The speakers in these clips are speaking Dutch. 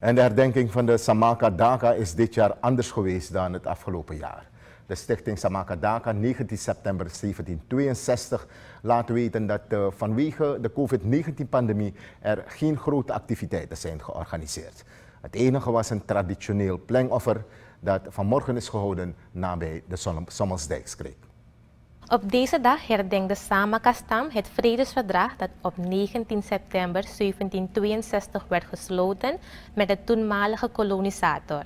En de herdenking van de Samaka Daka is dit jaar anders geweest dan het afgelopen jaar. De stichting Samaka Daka, 19 september 1762, laat weten dat eh, vanwege de COVID-19-pandemie er geen grote activiteiten zijn georganiseerd. Het enige was een traditioneel plengoffer dat vanmorgen is gehouden nabij de Sommelsdijkskreek. Op deze dag herdenkt de Samakastam het vredesverdrag dat op 19 september 1762 werd gesloten met de toenmalige kolonisator.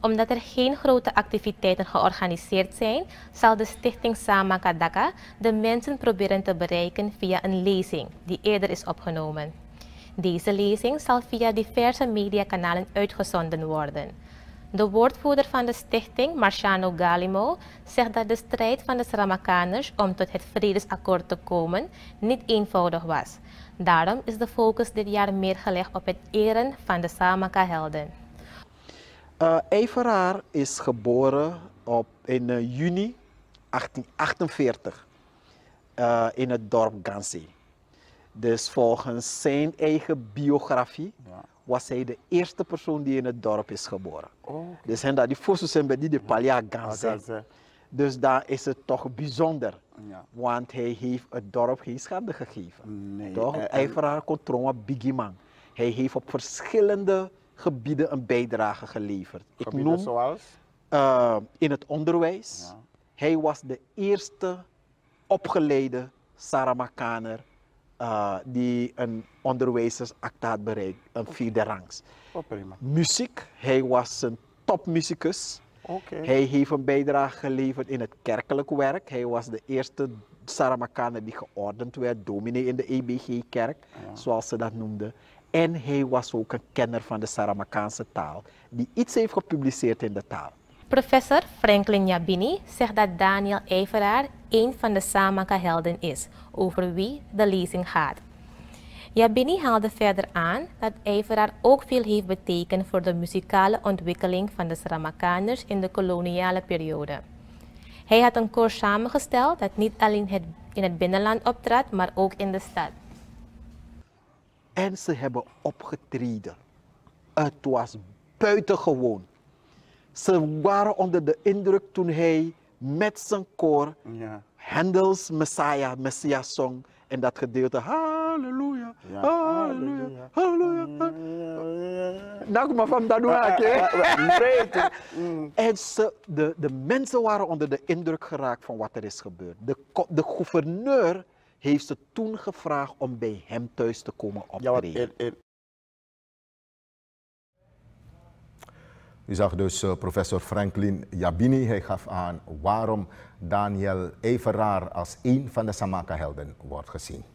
Omdat er geen grote activiteiten georganiseerd zijn, zal de stichting Samakadaka de mensen proberen te bereiken via een lezing die eerder is opgenomen. Deze lezing zal via diverse mediakanalen uitgezonden worden. De woordvoerder van de stichting, Marciano Galimo, zegt dat de strijd van de Sramakaners om tot het vredesakkoord te komen niet eenvoudig was. Daarom is de focus dit jaar meer gelegd op het eren van de Samaka-helden. Uh, eh, Everaar is geboren op, in eh, juni 1848 eh, in het dorp Gansi. Dus volgens zijn eigen biografie was hij de eerste persoon die in het dorp is geboren. Oh, dus hen dat die fossen bij die de palia ganzen. dus daar is het toch bijzonder. Ja. Want hij heeft het dorp geen schade gegeven. Nee, toch? Eh, hij Ijveraar eh, man. Bigiman. Hij heeft op verschillende gebieden een bijdrage geleverd. Ik noem zoals? Eh, in het onderwijs. Ja. Hij was de eerste opgeleide Saramakaner eh, die een onderwijzersakte had bereikt, een vierde rangs. Oh, prima. Muziek, hij was een topmuzikus. Hij heeft een bijdrage geleverd in het kerkelijk werk. Hij was de eerste Saramakanen die geordend werd, dominee in de EBG-kerk, zoals ze dat noemden. En hij was ook een kenner van de Saramakaanse taal, die iets heeft gepubliceerd in de taal. Professor Franklin Jabini zegt dat Daniel Everaar een van de Samaka helden is, over wie de lezing gaat. Jabini haalde verder aan dat Everard ook veel heeft betekend voor de muzikale ontwikkeling van de Saramakaners in de koloniale periode. Hij had een koor samengesteld dat niet alleen het, in het binnenland optrad, maar ook in de stad. En ze hebben opgetreden. Het was buitengewoon. Ze waren onder de indruk toen hij met zijn koor ja. Hendels Messiah, Messiah Song en dat gedeelte Halleluja, ja. Halleluja, Halleluja. Nou, maar van dat mm. En de, de mensen waren onder de indruk geraakt van wat er is gebeurd. De, de gouverneur heeft ze toen gevraagd om bij hem thuis te komen optreden. Ja, U zag dus eh, professor Franklin Jabini. Hij gaf aan waarom Daniel Everaar als één van de Samaka-helden wordt gezien.